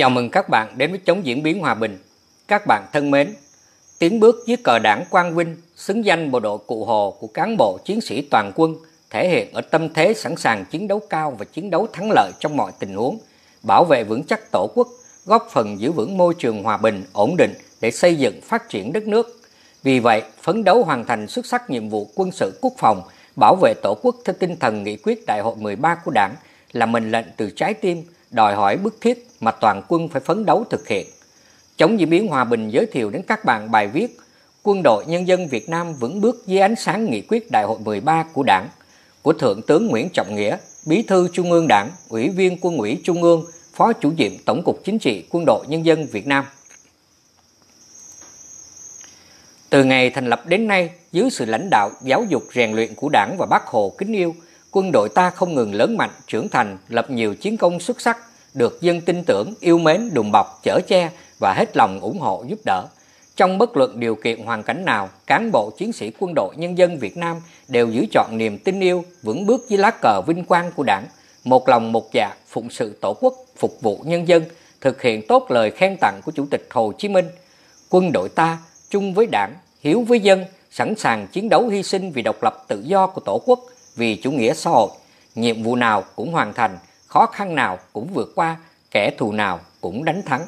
Chào mừng các bạn đến với Chống Diễn biến Hòa Bình. Các bạn thân mến, tiến bước dưới cờ đảng Quang Vinh, xứng danh bộ đội Cụ Hồ của cán bộ chiến sĩ toàn quân, thể hiện ở tâm thế sẵn sàng chiến đấu cao và chiến đấu thắng lợi trong mọi tình huống, bảo vệ vững chắc tổ quốc, góp phần giữ vững môi trường hòa bình, ổn định để xây dựng phát triển đất nước. Vì vậy, phấn đấu hoàn thành xuất sắc nhiệm vụ quân sự quốc phòng, bảo vệ tổ quốc theo tinh thần nghị quyết Đại hội 13 của Đảng là mệnh lệnh từ trái tim – đòi hỏi bức thiết mà toàn quân phải phấn đấu thực hiện. Chống diễn biến hòa bình giới thiệu đến các bạn bài viết Quân đội Nhân dân Việt Nam vững bước dưới ánh sáng nghị quyết Đại hội 13 của Đảng của Thượng tướng Nguyễn Trọng Nghĩa, Bí thư Trung ương Đảng, Ủy viên Quân ủy Trung ương, Phó chủ nhiệm Tổng cục Chính trị Quân đội Nhân dân Việt Nam. Từ ngày thành lập đến nay, dưới sự lãnh đạo, giáo dục, rèn luyện của Đảng và Bác Hồ kính yêu, quân đội ta không ngừng lớn mạnh, trưởng thành, lập nhiều chiến công xuất sắc, được dân tin tưởng, yêu mến, đùm bọc, chở che và hết lòng ủng hộ giúp đỡ. Trong bất luận điều kiện hoàn cảnh nào, cán bộ chiến sĩ quân đội nhân dân Việt Nam đều giữ chọn niềm tin yêu, vững bước dưới lá cờ vinh quang của Đảng, một lòng một dạ phụng sự Tổ quốc, phục vụ nhân dân, thực hiện tốt lời khen tặng của Chủ tịch Hồ Chí Minh. Quân đội ta chung với Đảng, hiếu với dân, sẵn sàng chiến đấu hy sinh vì độc lập tự do của Tổ quốc, vì chủ nghĩa xã hội, nhiệm vụ nào cũng hoàn thành khó khăn nào cũng vượt qua, kẻ thù nào cũng đánh thắng.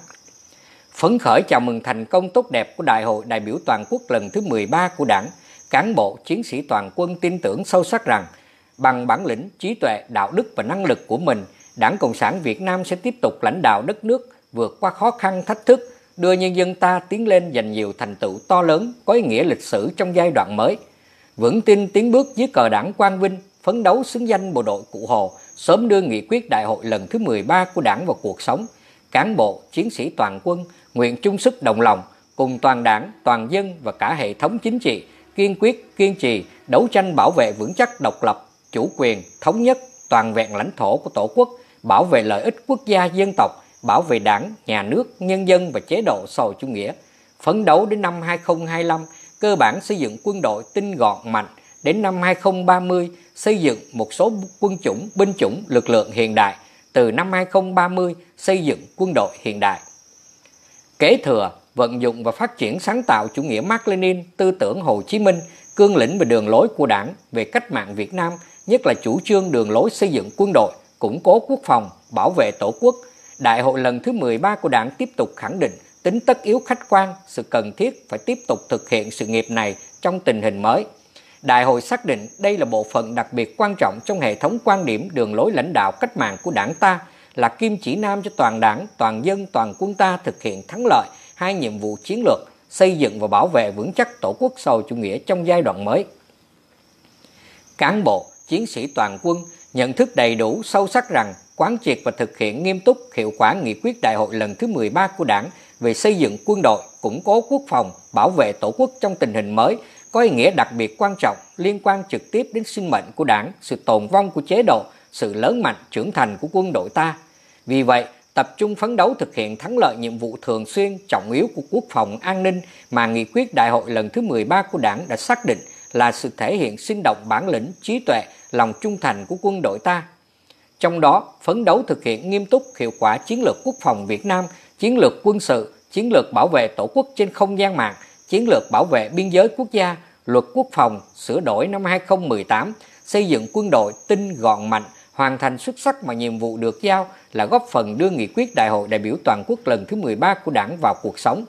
Phấn khởi chào mừng thành công tốt đẹp của Đại hội đại biểu toàn quốc lần thứ 13 của Đảng, cán bộ chiến sĩ toàn quân tin tưởng sâu sắc rằng bằng bản lĩnh, trí tuệ, đạo đức và năng lực của mình, Đảng Cộng sản Việt Nam sẽ tiếp tục lãnh đạo đất nước vượt qua khó khăn thách thức, đưa nhân dân ta tiến lên giành nhiều thành tựu to lớn có ý nghĩa lịch sử trong giai đoạn mới. Vững tin tiến bước dưới cờ đảng quang vinh, phấn đấu xứng danh bộ đội cụ Hồ, sớm đưa nghị quyết đại hội lần thứ 13 của Đảng vào cuộc sống, cán bộ, chiến sĩ toàn quân nguyện chung sức đồng lòng cùng toàn Đảng, toàn dân và cả hệ thống chính trị kiên quyết, kiên trì đấu tranh bảo vệ vững chắc độc lập, chủ quyền, thống nhất, toàn vẹn lãnh thổ của Tổ quốc, bảo vệ lợi ích quốc gia dân tộc, bảo vệ Đảng, nhà nước, nhân dân và chế độ sầu chủ nghĩa. Phấn đấu đến năm 2025, cơ bản xây dựng quân đội tinh gọn mạnh, đến năm 2030 xây dựng một số quân chủng, binh chủng, lực lượng hiện đại, từ năm 2030 xây dựng quân đội hiện đại. Kế thừa, vận dụng và phát triển sáng tạo chủ nghĩa Mác Lenin, tư tưởng Hồ Chí Minh, cương lĩnh và đường lối của Đảng về cách mạng Việt Nam, nhất là chủ trương đường lối xây dựng quân đội, củng cố quốc phòng, bảo vệ Tổ quốc. Đại hội lần thứ 13 của Đảng tiếp tục khẳng định tính tất yếu khách quan, sự cần thiết phải tiếp tục thực hiện sự nghiệp này trong tình hình mới. Đại hội xác định đây là bộ phận đặc biệt quan trọng trong hệ thống quan điểm đường lối lãnh đạo cách mạng của đảng ta, là kim chỉ nam cho toàn đảng, toàn dân, toàn quân ta thực hiện thắng lợi hai nhiệm vụ chiến lược xây dựng và bảo vệ vững chắc tổ quốc Sầu chủ nghĩa trong giai đoạn mới. Cán bộ, chiến sĩ toàn quân nhận thức đầy đủ sâu sắc rằng quán triệt và thực hiện nghiêm túc hiệu quả nghị quyết đại hội lần thứ 13 của Đảng về xây dựng quân đội, củng cố quốc phòng, bảo vệ tổ quốc trong tình hình mới có ý nghĩa đặc biệt quan trọng liên quan trực tiếp đến sinh mệnh của đảng, sự tồn vong của chế độ, sự lớn mạnh trưởng thành của quân đội ta. Vì vậy, tập trung phấn đấu thực hiện thắng lợi nhiệm vụ thường xuyên trọng yếu của quốc phòng an ninh mà nghị quyết đại hội lần thứ 13 của đảng đã xác định là sự thể hiện sinh động bản lĩnh, trí tuệ, lòng trung thành của quân đội ta. Trong đó, phấn đấu thực hiện nghiêm túc hiệu quả chiến lược quốc phòng Việt Nam, chiến lược quân sự, chiến lược bảo vệ tổ quốc trên không gian mạng – Chiến lược bảo vệ biên giới quốc gia, luật quốc phòng sửa đổi năm 2018, xây dựng quân đội tinh gọn mạnh, hoàn thành xuất sắc mọi nhiệm vụ được giao là góp phần đưa nghị quyết Đại hội đại biểu toàn quốc lần thứ 13 của Đảng vào cuộc sống.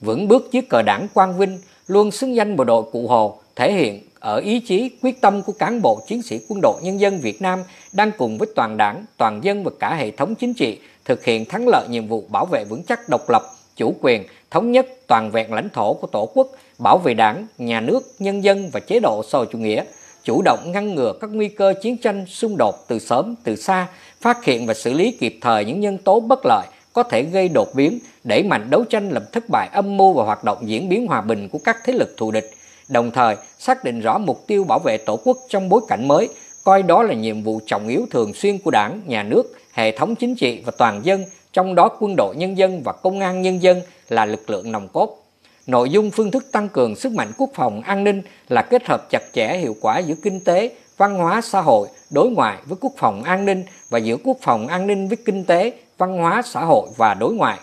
Vững bước dưới cờ Đảng Quang Vinh, luôn xứng danh bộ đội Cụ Hồ, thể hiện ở ý chí, quyết tâm của cán bộ chiến sĩ quân đội nhân dân Việt Nam đang cùng với toàn đảng, toàn dân và cả hệ thống chính trị thực hiện thắng lợi nhiệm vụ bảo vệ vững chắc độc lập, chủ quyền, thống nhất toàn vẹn lãnh thổ của Tổ quốc, bảo vệ đảng, nhà nước, nhân dân và chế độ xã hội chủ nghĩa, chủ động ngăn ngừa các nguy cơ chiến tranh, xung đột từ sớm, từ xa, phát hiện và xử lý kịp thời những nhân tố bất lợi có thể gây đột biến, đẩy mạnh đấu tranh làm thất bại âm mưu và hoạt động diễn biến hòa bình của các thế lực thù địch, đồng thời xác định rõ mục tiêu bảo vệ Tổ quốc trong bối cảnh mới, coi đó là nhiệm vụ trọng yếu thường xuyên của Đảng, Nhà nước, hệ thống chính trị và toàn dân trong đó quân đội nhân dân và công an nhân dân là lực lượng nòng cốt. Nội dung phương thức tăng cường sức mạnh quốc phòng an ninh là kết hợp chặt chẽ hiệu quả giữa kinh tế, văn hóa xã hội, đối ngoại với quốc phòng an ninh và giữa quốc phòng an ninh với kinh tế, văn hóa xã hội và đối ngoại.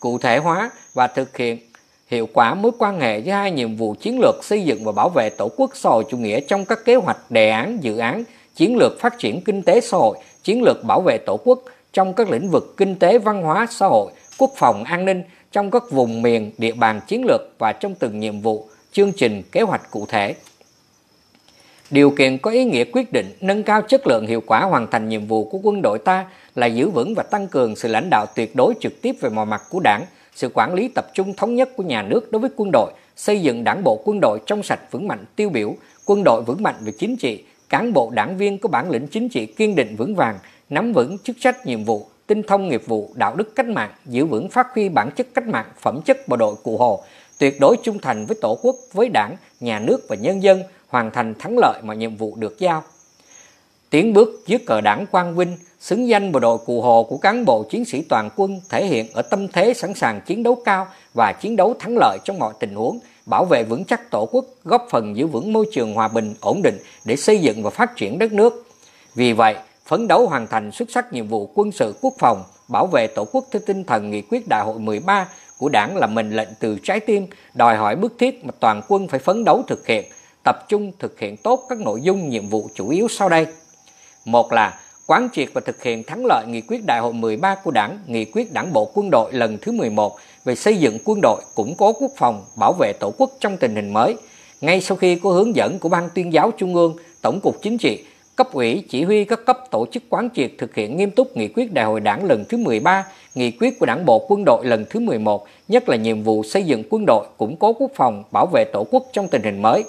Cụ thể hóa và thực hiện hiệu quả mối quan hệ giữa hai nhiệm vụ chiến lược xây dựng và bảo vệ tổ quốc xã hội chủ nghĩa trong các kế hoạch đề án dự án chiến lược phát triển kinh tế xã hội chiến lược bảo vệ tổ quốc trong các lĩnh vực kinh tế, văn hóa, xã hội, quốc phòng, an ninh, trong các vùng miền, địa bàn chiến lược và trong từng nhiệm vụ, chương trình, kế hoạch cụ thể. Điều kiện có ý nghĩa quyết định nâng cao chất lượng hiệu quả hoàn thành nhiệm vụ của quân đội ta là giữ vững và tăng cường sự lãnh đạo tuyệt đối trực tiếp về mọi mặt của đảng, sự quản lý tập trung thống nhất của nhà nước đối với quân đội, xây dựng đảng bộ quân đội trong sạch vững mạnh tiêu biểu, quân đội vững mạnh về chính trị, cán bộ đảng viên có bản lĩnh chính trị kiên định vững vàng, nắm vững chức trách nhiệm vụ, tinh thông nghiệp vụ, đạo đức cách mạng, giữ vững phát huy bản chất cách mạng, phẩm chất bộ đội cụ Hồ, tuyệt đối trung thành với Tổ quốc, với Đảng, nhà nước và nhân dân, hoàn thành thắng lợi mọi nhiệm vụ được giao. Tiến bước dưới cờ Đảng Quang Vinh, xứng danh bộ đội cụ Hồ của cán bộ chiến sĩ toàn quân thể hiện ở tâm thế sẵn sàng chiến đấu cao và chiến đấu thắng lợi trong mọi tình huống, bảo vệ vững chắc Tổ quốc, góp phần giữ vững môi trường hòa bình, ổn định để xây dựng và phát triển đất nước. Vì vậy, phấn đấu hoàn thành xuất sắc nhiệm vụ quân sự quốc phòng, bảo vệ Tổ quốc theo tinh thần nghị quyết đại hội 13 của Đảng là mệnh lệnh từ trái tim, đòi hỏi bức thiết mà toàn quân phải phấn đấu thực hiện, tập trung thực hiện tốt các nội dung nhiệm vụ chủ yếu sau đây. Một là quán triệt và thực hiện thắng lợi nghị quyết đại hội 13 của Đảng, nghị quyết Đảng bộ quân đội lần thứ 11 về xây dựng quân đội, củng cố quốc phòng, bảo vệ Tổ quốc trong tình hình mới. Ngay sau khi có hướng dẫn của Ban tuyên giáo Trung ương, Tổng cục Chính trị cấp ủy chỉ huy các cấp tổ chức quán triệt thực hiện nghiêm túc nghị quyết đại hội đảng lần thứ 13, nghị quyết của đảng bộ quân đội lần thứ 11, nhất là nhiệm vụ xây dựng quân đội, củng cố quốc phòng, bảo vệ tổ quốc trong tình hình mới.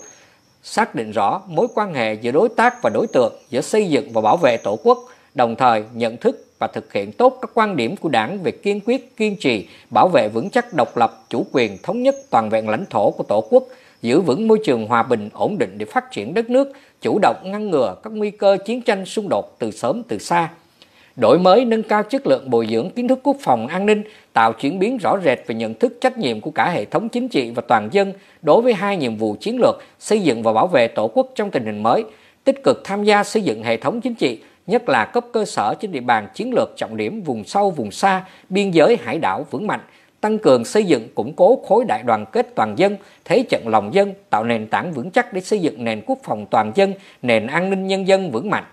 Xác định rõ mối quan hệ giữa đối tác và đối tượng, giữa xây dựng và bảo vệ tổ quốc, đồng thời nhận thức và thực hiện tốt các quan điểm của đảng về kiên quyết, kiên trì, bảo vệ vững chắc độc lập, chủ quyền, thống nhất toàn vẹn lãnh thổ của tổ quốc – giữ vững môi trường hòa bình ổn định để phát triển đất nước, chủ động ngăn ngừa các nguy cơ chiến tranh xung đột từ sớm từ xa. Đổi mới nâng cao chất lượng bồi dưỡng kiến thức quốc phòng an ninh, tạo chuyển biến rõ rệt về nhận thức trách nhiệm của cả hệ thống chính trị và toàn dân đối với hai nhiệm vụ chiến lược xây dựng và bảo vệ Tổ quốc trong tình hình mới, tích cực tham gia xây dựng hệ thống chính trị, nhất là cấp cơ sở trên địa bàn chiến lược trọng điểm vùng sâu vùng xa, biên giới hải đảo vững mạnh tăng cường xây dựng củng cố khối đại đoàn kết toàn dân, thế trận lòng dân, tạo nền tảng vững chắc để xây dựng nền quốc phòng toàn dân, nền an ninh nhân dân vững mạnh.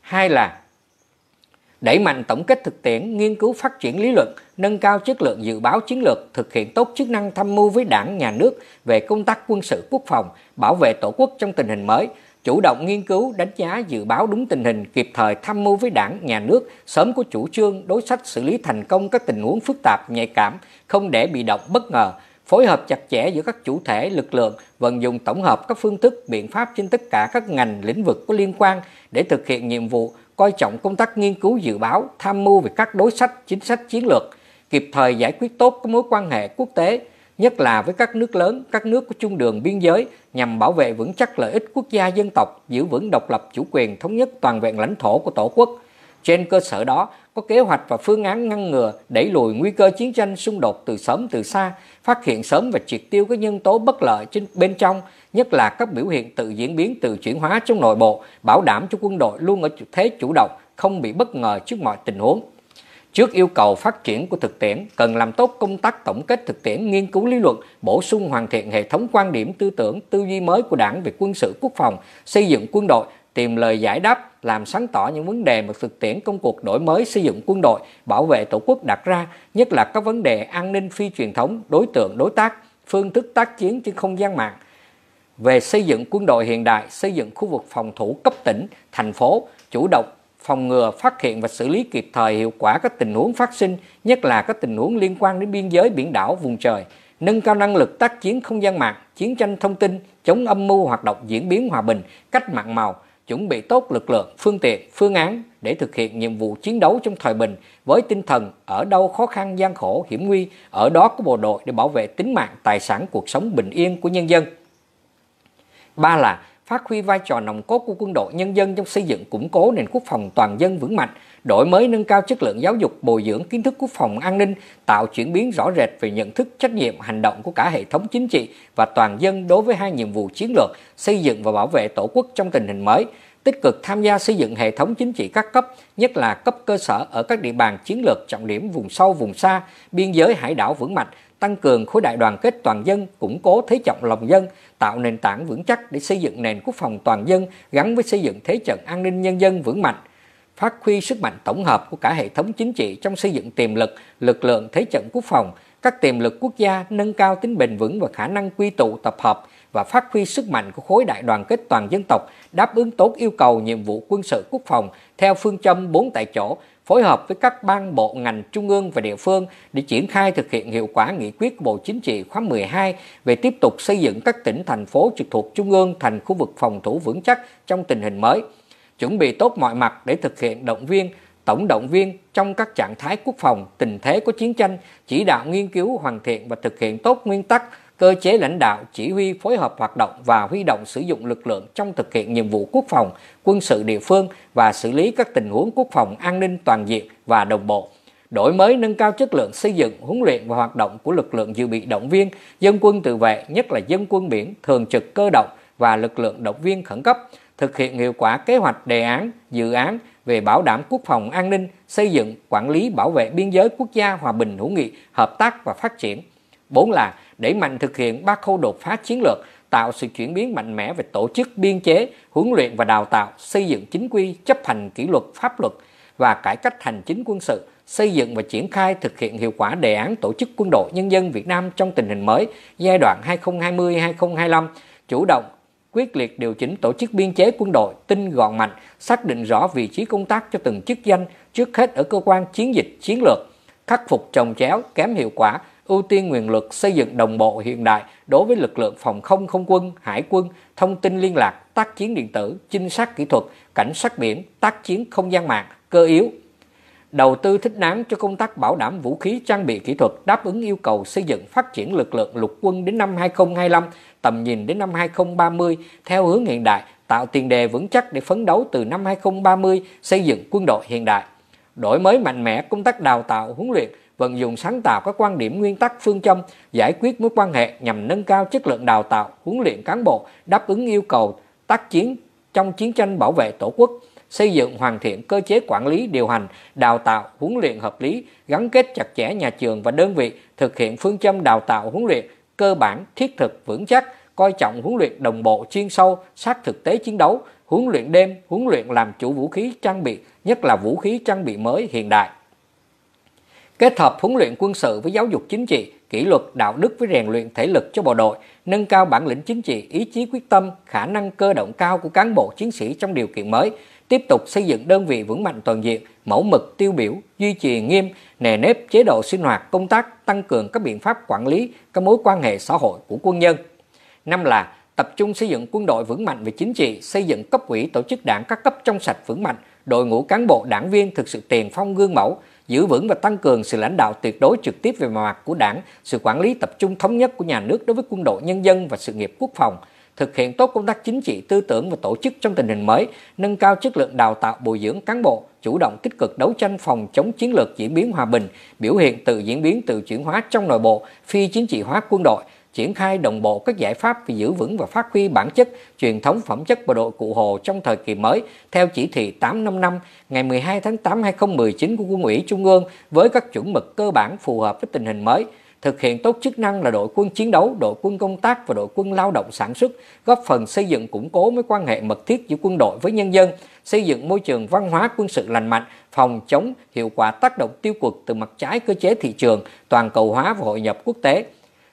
Hai là đẩy mạnh tổng kết thực tiễn, nghiên cứu phát triển lý luận, nâng cao chất lượng dự báo chiến lược, thực hiện tốt chức năng tham mưu với Đảng, Nhà nước về công tác quân sự quốc phòng, bảo vệ Tổ quốc trong tình hình mới, chủ động nghiên cứu, đánh giá, dự báo đúng tình hình, kịp thời tham mưu với đảng, nhà nước, sớm có chủ trương, đối sách xử lý thành công các tình huống phức tạp, nhạy cảm, không để bị động bất ngờ, phối hợp chặt chẽ giữa các chủ thể, lực lượng, vận dụng tổng hợp các phương thức, biện pháp trên tất cả các ngành, lĩnh vực có liên quan để thực hiện nhiệm vụ, coi trọng công tác nghiên cứu dự báo, tham mưu về các đối sách, chính sách chiến lược, kịp thời giải quyết tốt các mối quan hệ quốc tế, nhất là với các nước lớn, các nước có chung đường biên giới nhằm bảo vệ vững chắc lợi ích quốc gia dân tộc, giữ vững độc lập chủ quyền thống nhất toàn vẹn lãnh thổ của Tổ quốc. Trên cơ sở đó, có kế hoạch và phương án ngăn ngừa, đẩy lùi nguy cơ chiến tranh xung đột từ sớm từ xa, phát hiện sớm và triệt tiêu các nhân tố bất lợi trên bên trong, nhất là các biểu hiện tự diễn biến từ chuyển hóa trong nội bộ, bảo đảm cho quân đội luôn ở thế chủ động, không bị bất ngờ trước mọi tình huống. Trước yêu cầu phát triển của thực tiễn, cần làm tốt công tác tổng kết thực tiễn, nghiên cứu lý luận, bổ sung hoàn thiện hệ thống quan điểm tư tưởng, tư duy mới của Đảng về quân sự quốc phòng, xây dựng quân đội, tìm lời giải đáp, làm sáng tỏ những vấn đề mà thực tiễn công cuộc đổi mới xây dựng quân đội, bảo vệ Tổ quốc đặt ra, nhất là các vấn đề an ninh phi truyền thống, đối tượng đối tác, phương thức tác chiến trên không gian mạng. Về xây dựng quân đội hiện đại, xây dựng khu vực phòng thủ cấp tỉnh, thành phố, chủ động phòng ngừa, phát hiện và xử lý kịp thời hiệu quả các tình huống phát sinh, nhất là các tình huống liên quan đến biên giới biển đảo vùng trời, nâng cao năng lực tác chiến không gian mạng, chiến tranh thông tin, chống âm mưu hoạt động diễn biến hòa bình, cách mạng màu, chuẩn bị tốt lực lượng, phương tiện, phương án để thực hiện nhiệm vụ chiến đấu trong thời bình với tinh thần ở đâu khó khăn, gian khổ, hiểm nguy, ở đó có bộ đội để bảo vệ tính mạng, tài sản, cuộc sống bình yên của nhân dân. Ba là phát huy vai trò nòng cốt của quân đội nhân dân trong xây dựng củng cố nền quốc phòng toàn dân vững mạnh, đổi mới nâng cao chất lượng giáo dục, bồi dưỡng kiến thức quốc phòng an ninh, tạo chuyển biến rõ rệt về nhận thức, trách nhiệm, hành động của cả hệ thống chính trị và toàn dân đối với hai nhiệm vụ chiến lược xây dựng và bảo vệ Tổ quốc trong tình hình mới tích cực tham gia xây dựng hệ thống chính trị các cấp, nhất là cấp cơ sở ở các địa bàn chiến lược trọng điểm vùng sâu, vùng xa, biên giới hải đảo vững mạnh, tăng cường khối đại đoàn kết toàn dân, củng cố thế trận lòng dân, tạo nền tảng vững chắc để xây dựng nền quốc phòng toàn dân gắn với xây dựng thế trận an ninh nhân dân vững mạnh phát huy sức mạnh tổng hợp của cả hệ thống chính trị trong xây dựng tiềm lực, lực lượng thế trận quốc phòng, các tiềm lực quốc gia nâng cao tính bền vững và khả năng quy tụ tập hợp và phát huy sức mạnh của khối đại đoàn kết toàn dân tộc đáp ứng tốt yêu cầu nhiệm vụ quân sự quốc phòng theo phương châm bốn tại chỗ phối hợp với các ban bộ ngành trung ương và địa phương để triển khai thực hiện hiệu quả nghị quyết của Bộ Chính trị khóa 12 về tiếp tục xây dựng các tỉnh thành phố trực thuộc trung ương thành khu vực phòng thủ vững chắc trong tình hình mới, chuẩn bị tốt mọi mặt để thực hiện động viên tổng động viên trong các trạng thái quốc phòng, tình thế có chiến tranh, chỉ đạo nghiên cứu hoàn thiện và thực hiện tốt nguyên tắc cơ chế lãnh đạo, chỉ huy, phối hợp hoạt động và huy động sử dụng lực lượng trong thực hiện nhiệm vụ quốc phòng, quân sự địa phương và xử lý các tình huống quốc phòng an ninh toàn diện và đồng bộ. Đổi mới nâng cao chất lượng xây dựng, huấn luyện và hoạt động của lực lượng dự bị động viên, dân quân tự vệ, nhất là dân quân biển, thường trực cơ động và lực lượng động viên khẩn cấp, thực hiện hiệu quả kế hoạch đề án, dự án về bảo đảm quốc phòng an ninh, xây dựng, quản lý bảo vệ biên giới quốc gia hòa bình hữu nghị, hợp tác và phát triển Bốn là đẩy mạnh thực hiện ba khâu đột phá chiến lược, tạo sự chuyển biến mạnh mẽ về tổ chức, biên chế, huấn luyện và đào tạo, xây dựng chính quy, chấp hành kỷ luật pháp luật và cải cách hành chính quân sự, xây dựng và triển khai thực hiện hiệu quả đề án tổ chức quân đội nhân dân Việt Nam trong tình hình mới giai đoạn 2020-2025, chủ động quyết liệt điều chỉnh tổ chức biên chế quân đội tinh gọn mạnh, xác định rõ vị trí công tác cho từng chức danh, trước hết ở cơ quan chiến dịch chiến lược, khắc phục trồng chéo, kém hiệu quả, ưu tiên nguồn lực xây dựng đồng bộ hiện đại đối với lực lượng phòng không không quân, hải quân, thông tin liên lạc, tác chiến điện tử, trinh sát kỹ thuật, cảnh sát biển, tác chiến không gian mạng, cơ yếu. Đầu tư thích đáng cho công tác bảo đảm vũ khí trang bị kỹ thuật đáp ứng yêu cầu xây dựng phát triển lực lượng lục quân đến năm 2025, tầm nhìn đến năm 2030 theo hướng hiện đại, tạo tiền đề vững chắc để phấn đấu từ năm 2030 xây dựng quân đội hiện đại đổi mới mạnh mẽ công tác đào tạo huấn luyện vận dụng sáng tạo các quan điểm nguyên tắc phương châm giải quyết mối quan hệ nhằm nâng cao chất lượng đào tạo huấn luyện cán bộ đáp ứng yêu cầu tác chiến trong chiến tranh bảo vệ tổ quốc xây dựng hoàn thiện cơ chế quản lý điều hành đào tạo huấn luyện hợp lý gắn kết chặt chẽ nhà trường và đơn vị thực hiện phương châm đào tạo huấn luyện cơ bản thiết thực vững chắc coi trọng huấn luyện đồng bộ chuyên sâu sát thực tế chiến đấu huấn luyện đêm huấn luyện làm chủ vũ khí trang bị nhất là vũ khí trang bị mới hiện đại kết hợp huấn luyện quân sự với giáo dục chính trị, kỷ luật đạo đức với rèn luyện thể lực cho bộ đội, nâng cao bản lĩnh chính trị, ý chí quyết tâm, khả năng cơ động cao của cán bộ chiến sĩ trong điều kiện mới, tiếp tục xây dựng đơn vị vững mạnh toàn diện, mẫu mực tiêu biểu, duy trì nghiêm nề nếp chế độ sinh hoạt, công tác, tăng cường các biện pháp quản lý các mối quan hệ xã hội của quân nhân. Năm là tập trung xây dựng quân đội vững mạnh về chính trị, xây dựng cấp ủy tổ chức đảng các cấp trong sạch vững mạnh, đội ngũ cán bộ đảng viên thực sự tiền phong gương mẫu, giữ vững và tăng cường sự lãnh đạo tuyệt đối trực tiếp về mặt của đảng, sự quản lý tập trung thống nhất của nhà nước đối với quân đội nhân dân và sự nghiệp quốc phòng, thực hiện tốt công tác chính trị, tư tưởng và tổ chức trong tình hình mới, nâng cao chất lượng đào tạo bồi dưỡng cán bộ, chủ động tích cực đấu tranh phòng chống chiến lược diễn biến hòa bình, biểu hiện tự diễn biến tự chuyển hóa trong nội bộ, phi chính trị hóa quân đội, triển khai đồng bộ các giải pháp về giữ vững và phát huy bản chất truyền thống phẩm chất bộ đội cụ Hồ trong thời kỳ mới theo chỉ thị 855 ngày 12 tháng 8 2019 của Quân ủy Trung ương với các chuẩn mực cơ bản phù hợp với tình hình mới thực hiện tốt chức năng là đội quân chiến đấu, đội quân công tác và đội quân lao động sản xuất, góp phần xây dựng củng cố mối quan hệ mật thiết giữa quân đội với nhân dân, xây dựng môi trường văn hóa quân sự lành mạnh, phòng chống hiệu quả tác động tiêu cực từ mặt trái cơ chế thị trường, toàn cầu hóa và hội nhập quốc tế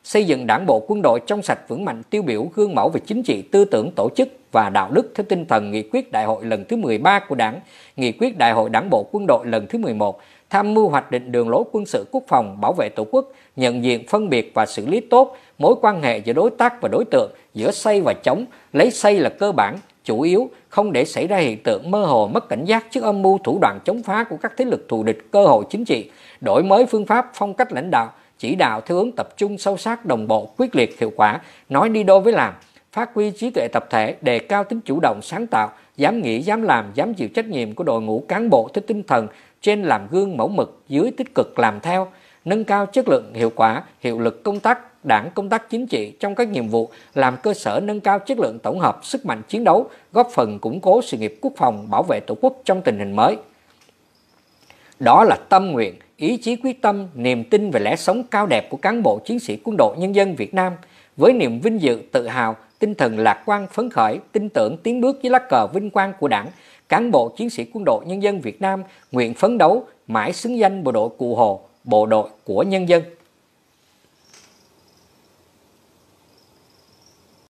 xây dựng đảng bộ quân đội trong sạch vững mạnh tiêu biểu gương mẫu về chính trị tư tưởng tổ chức và đạo đức theo tinh thần nghị quyết đại hội lần thứ 13 của đảng, nghị quyết đại hội đảng bộ quân đội lần thứ 11, tham mưu hoạch định đường lối quân sự quốc phòng bảo vệ tổ quốc, nhận diện phân biệt và xử lý tốt mối quan hệ giữa đối tác và đối tượng, giữa xây và chống, lấy xây là cơ bản, chủ yếu, không để xảy ra hiện tượng mơ hồ mất cảnh giác trước âm mưu thủ đoạn chống phá của các thế lực thù địch cơ hội chính trị, đổi mới phương pháp phong cách lãnh đạo, chỉ đạo theo hướng tập trung sâu sát đồng bộ quyết liệt hiệu quả nói đi đôi với làm phát huy trí tuệ tập thể đề cao tính chủ động sáng tạo dám nghĩ dám làm dám chịu trách nhiệm của đội ngũ cán bộ theo tinh thần trên làm gương mẫu mực dưới tích cực làm theo nâng cao chất lượng hiệu quả hiệu lực công tác đảng công tác chính trị trong các nhiệm vụ làm cơ sở nâng cao chất lượng tổng hợp sức mạnh chiến đấu góp phần củng cố sự nghiệp quốc phòng bảo vệ tổ quốc trong tình hình mới đó là tâm nguyện ý chí quyết tâm, niềm tin về lẽ sống cao đẹp của cán bộ chiến sĩ quân đội nhân dân Việt Nam với niềm vinh dự, tự hào, tinh thần lạc quan, phấn khởi, tin tưởng tiến bước với lá cờ vinh quang của Đảng, cán bộ chiến sĩ quân đội nhân dân Việt Nam nguyện phấn đấu mãi xứng danh bộ đội cụ Hồ, bộ đội của nhân dân.